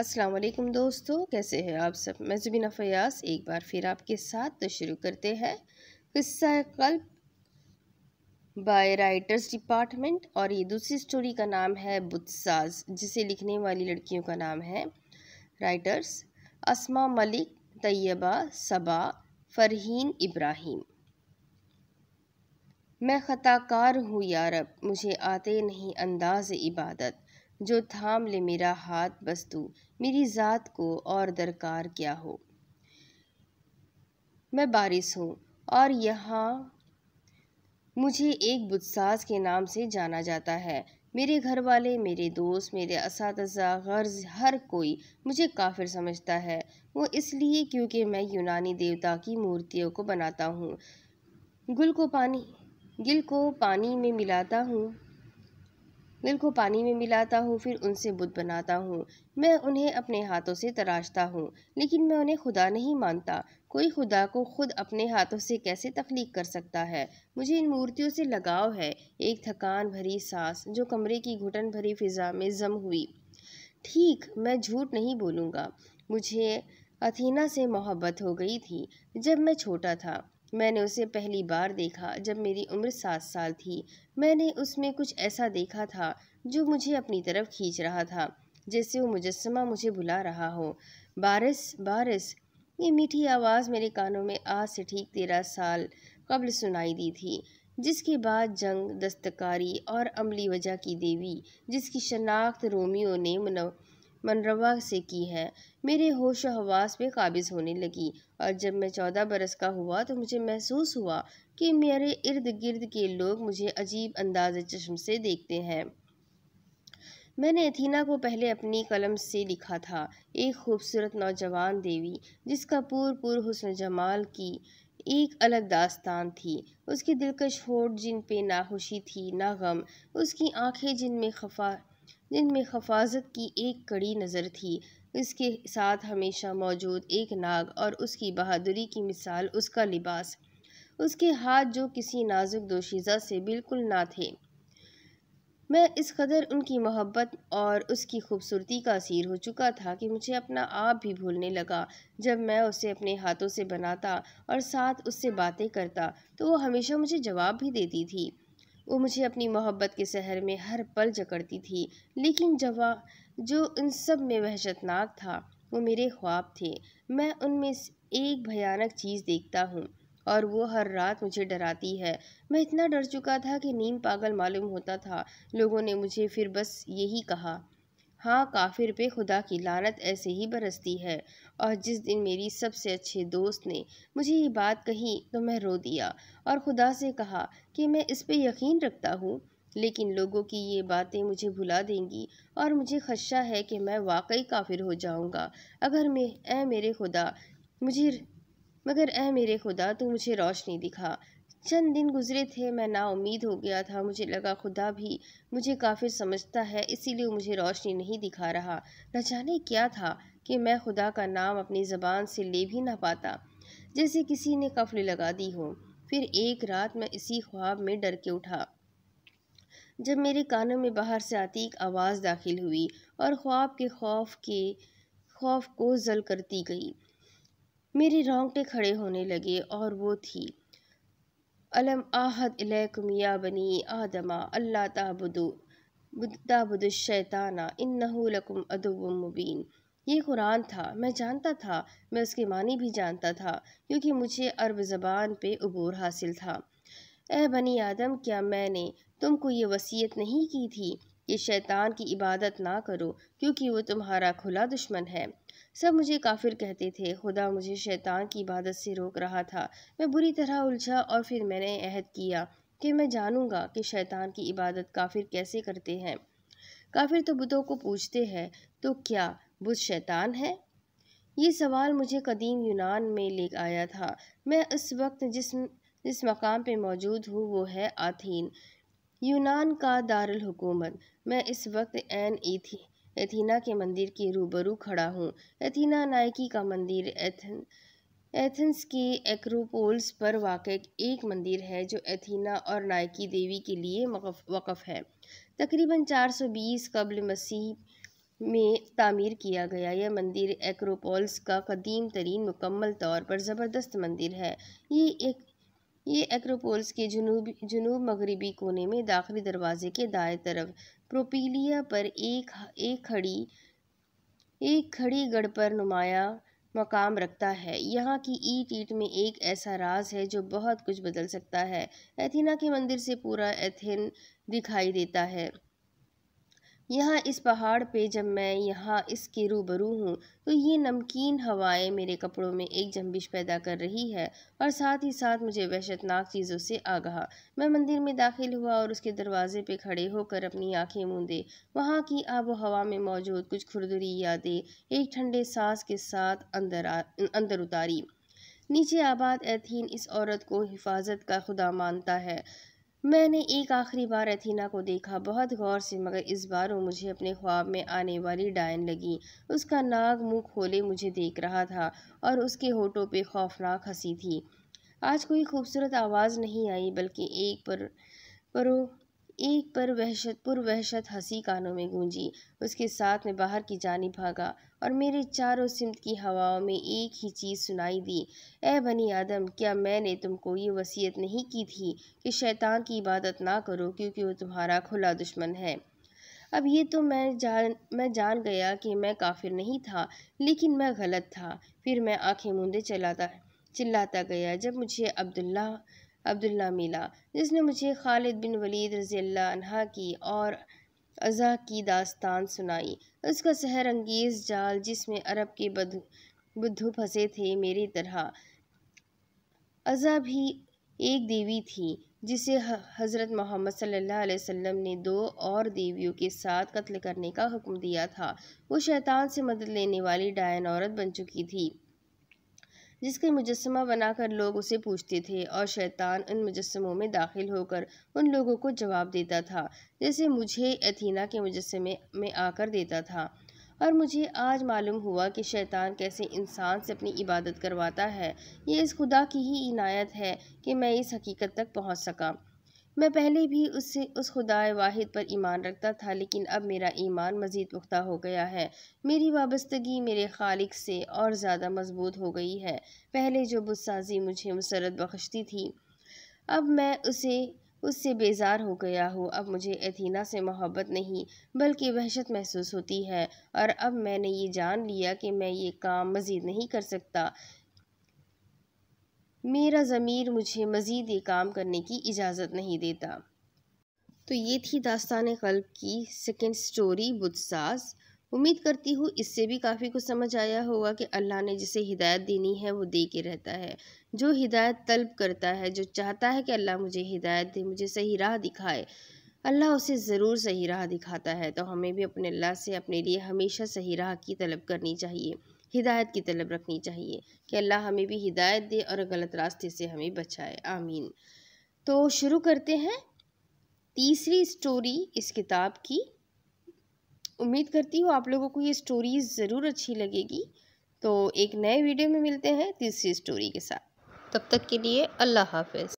अस्सलाम वालेकुम दोस्तों कैसे हैं आप सब मैं जुबीना फ़यास एक बार फिर आपके साथ तो शुरू करते हैं किस्सा कल्प बाय राइटर्स डिपार्टमेंट और ये दूसरी स्टोरी का नाम है बुतसाज जिसे लिखने वाली लड़कियों का नाम है राइटर्स असमा मलिक तैयबा सबा फरहीन इब्राहिम मैं ख़ताकार हूँ यारब मुझे आते नहीं अंदाज इबादत जो थाम ले मेरा हाथ बस तू मेरी ज़ात को और दरकार क्या हो मैं बारिश हूँ और यहाँ मुझे एक बुदसाज के नाम से जाना जाता है मेरे घर वाले मेरे दोस्त मेरे इस गर्ज हर कोई मुझे काफिर समझता है वो इसलिए क्योंकि मैं यूनानी देवता की मूर्तियों को बनाता हूँ गुल को पानी गिल को पानी में मिलाता हूँ मिल को पानी में मिलाता हूँ फिर उनसे बुत बनाता हूँ मैं उन्हें अपने हाथों से तराशता हूँ लेकिन मैं उन्हें खुदा नहीं मानता कोई खुदा को खुद अपने हाथों से कैसे तख्लीक कर सकता है मुझे इन मूर्तियों से लगाव है एक थकान भरी सांस जो कमरे की घुटन भरी फिजा में जम हुई ठीक मैं झूठ नहीं बोलूँगा मुझे अथीना से मोहब्बत हो गई थी जब मैं छोटा था मैंने उसे पहली बार देखा जब मेरी उम्र सात साल थी मैंने उसमें कुछ ऐसा देखा था जो मुझे अपनी तरफ खींच रहा था जैसे वो मुजस्मा मुझे बुला रहा हो बारिस बारिस ये मीठी आवाज़ मेरे कानों में आज से ठीक तेरह साल कबल सुनाई दी थी जिसके बाद जंग दस्तकारी और अमली वजह की देवी जिसकी शनाख्त रोमियो ने मनो मनरवा से की है मेरे होश हवास पे काबिज होने लगी और जब मैं चौदह बरस का हुआ तो मुझे महसूस हुआ कि मेरे इर्द गिर्द के लोग मुझे अजीब अंदाज चश्म से देखते हैं मैंने एथीना को पहले अपनी कलम से लिखा था एक खूबसूरत नौजवान देवी जिसका पूर पूर हुसन जमाल की एक अलग दास्तान थी उसके दिलकश होठ जिन पे ना खुशी थी ना गम उसकी आंखें जिनमें खफा जिनमें हफाजत की एक कड़ी नज़र थी इसके साथ हमेशा मौजूद एक नाग और उसकी बहादुरी की मिसाल उसका लिबास उसके हाथ जो किसी नाजुक दोशीज़ा से बिल्कुल ना थे मैं इस कदर उनकी मोहब्बत और उसकी खूबसूरती का असीर हो चुका था कि मुझे अपना आप भी भूलने लगा जब मैं उसे अपने हाथों से बनाता और साथ उससे बातें करता तो वो हमेशा मुझे जवाब भी देती थी वो मुझे अपनी मोहब्बत के शहर में हर पल जकड़ती थी लेकिन जवा जो उन सब में वहशतनाक था वो मेरे ख्वाब थे मैं उनमें एक भयानक चीज़ देखता हूँ और वो हर रात मुझे डराती है मैं इतना डर चुका था कि नीम पागल मालूम होता था लोगों ने मुझे फिर बस यही कहा हाँ काफिर पे खुदा की लानत ऐसे ही बरसती है और जिस दिन मेरी सबसे अच्छे दोस्त ने मुझे ये बात कही तो मैं रो दिया और खुदा से कहा कि मैं इस पे यकीन रखता हूँ लेकिन लोगों की ये बातें मुझे भुला देंगी और मुझे खदशा है कि मैं वाकई काफिर हो जाऊँगा अगर मैं ए मेरे खुदा मुझे मगर ए मेरे खुदा तो मुझे रोशनी दिखा चंद दिन गुजरे थे मैं ना उम्मीद हो गया था मुझे लगा खुदा भी मुझे काफिर समझता है इसीलिए मुझे रोशनी नहीं दिखा रहा न जाने क्या था कि मैं खुदा का नाम अपनी ज़बान से ले भी ना पाता जैसे किसी ने कफल लगा दी हो फिर एक रात मैं इसी ख्वाब में डर के उठा जब मेरे कानों में बाहर से आती एक आवाज़ दाखिल हुई और ख्वाब के खौफ के खौफ को जल करती गई मेरे रोंगटे खड़े होने लगे और वो थी अलम आहद इलेकुम या बनी आदमा अल्लाह ताबुदु ताबुदुशैताना इन्नहुलकुम अदुवम मुबीन ये कुरान था मैं जानता था मैं उसके मानी भी जानता था क्योंकि मुझे अरब ज़बान पे अबूर हासिल था ए बनी आदम क्या मैंने तुमको ये वसीयत नहीं की थी कि शैतान की इबादत ना करो क्योंकि वो तुम्हारा खुला दुश्मन है सब मुझे काफिर कहते थे खुदा मुझे शैतान की इबादत से रोक रहा था मैं बुरी तरह उलझा और फिर मैंने अहद किया कि मैं जानूंगा कि शैतान की इबादत काफिर कैसे करते हैं काफिर तो बुतों को पूछते हैं तो क्या बुध शैतान है ये सवाल मुझे कदीम यूनान में ले आया था मैं इस वक्त जिस जिस मकाम पर मौजूद हूँ वो है आथीन यूनान का दारुल हुकूमत मैं इस वक्त एन ई थी एथीना के मंदिर के रूबरू खड़ा हूँ एथीना नायकी का मंदिर एथन एथेंस के एक्रोपोल्स पर वाक़ एक मंदिर है जो एथीना और नायकी देवी के लिए वक़ है तकरीबन 420 कबल मसीह में तामीर किया गया यह मंदिर एक्रोपोल्स का कदीम तरीन मुकम्मल तौर पर ज़बरदस्त मंदिर है ये एक ये एक्रोपोल्स के जुनूबी जुनूब मगरबी कोने में दाखिली दरवाजे के दाएं तरफ प्रोपीलिया पर एक एक खड़ी एक खड़ी गढ़ पर नुमाया मकाम रखता है यहाँ की ईट ईट में एक ऐसा राज है जो बहुत कुछ बदल सकता है एथिना के मंदिर से पूरा एथेन दिखाई देता है यहाँ इस पहाड़ पे जब मैं यहाँ इसके रूबरू हूँ तो ये नमकीन हवाएं मेरे कपड़ों में एक जम्बिश पैदा कर रही है और साथ ही साथ मुझे वहशतनाक चीज़ों से आगाह मैं मंदिर में दाखिल हुआ और उसके दरवाजे पे खड़े होकर अपनी आंखें मूंदे वहाँ की आबो हवा में मौजूद कुछ खुरदुरी यादें एक ठंडे सांस के साथ अंदर आ, अंदर उतारी नीचे आबाद एथीन इस औरत को हिफाजत का खुदा मानता है मैंने एक आखिरी बार अथीना को देखा बहुत गौर से मगर इस बार वो मुझे अपने ख्वाब में आने वाली डायन लगी उसका नाग मुंह खोले मुझे देख रहा था और उसके होठों पे खौफनाक हंसी थी आज कोई खूबसूरत आवाज़ नहीं आई बल्कि एक पर परो एक पर वहशत पुर वहशत हंसी कानों में गूंजी उसके साथ में बाहर की जानी भागा और मेरे चारों सिमत की हवाओं में एक ही चीज़ सुनाई दी ए बनी आदम क्या मैंने तुमको ये वसीयत नहीं की थी कि शैतान की इबादत ना करो क्योंकि वो तुम्हारा खुला दुश्मन है अब ये तो मैं जान मैं जान गया कि मैं काफिर नहीं था लेकिन मैं गलत था फिर मैं आँखें मूंदे चलाता चिल्लाता गया जब मुझे अब्दुल्ला अब्दुल्ला मिला जिसने मुझे खालिद बिन वलीद रज़ी की और अज़ा की दास्तान सुनाई उसका सहर अंगेज़ जाल जिसमें अरब के बद बुद्धू फंसे थे मेरी तरह अज़ा भी एक देवी थी जिसे हज़रत मोहम्मद सल्लल्लाहु अलैहि वसल्लम ने दो और देवियों के साथ कत्ल करने का हुक्म दिया था वो शैतान से मदद लेने वाली डायन औरत बन चुकी थी जिसके मुजस्मा बनाकर लोग उसे पूछते थे और शैतान उन मुजस्मों में दाखिल होकर उन लोगों को जवाब देता था जैसे मुझे एथीना के मुजस्मे में आकर देता था और मुझे आज मालूम हुआ कि शैतान कैसे इंसान से अपनी इबादत करवाता है ये इस खुदा की ही इनायत है कि मैं इस हकीकत तक पहुंच सका मैं पहले भी उससे उस खुदाए वाहिद पर ईमान रखता था लेकिन अब मेरा ईमान मज़ीद पुख्ता हो गया है मेरी वाबस्तगी मेरे खालिक से और ज़्यादा मजबूत हो गई है पहले जो बुसाजी मुझे मुसरत बख्शती थी अब मैं उसे उससे बेजार हो गया हूँ अब मुझे एथीना से मोहब्बत नहीं बल्कि वहशत महसूस होती है और अब मैंने ये जान लिया कि मैं ये काम मज़ीद नहीं कर सकता मेरा ज़मीर मुझे मज़ीद ये काम करने की इजाज़त नहीं देता तो ये थी दास्तान कल्ब की सेकेंड स्टोरी बुदसाज उम्मीद करती हूँ इससे भी काफ़ी कुछ समझ आया होगा कि अल्लाह ने जिसे हिदायत देनी है वो दे के रहता है जो हिदायत तलब करता है जो चाहता है कि अल्लाह मुझे हिदायत दे मुझे सही राह दिखाए अल्लाह उसे ज़रूर सही राह दिखाता है तो हमें भी अपने अल्लाह से अपने लिए हमेशा सही राह की तलब करनी चाहिए हिदायत की तलब रखनी चाहिए कि अल्लाह हमें भी हिदायत दे और गलत रास्ते से हमें बचाए आमीन तो शुरू करते हैं तीसरी स्टोरी इस किताब की उम्मीद करती हूँ आप लोगों को ये स्टोरी ज़रूर अच्छी लगेगी तो एक नए वीडियो में मिलते हैं तीसरी स्टोरी के साथ तब तक के लिए अल्लाह हाफिज़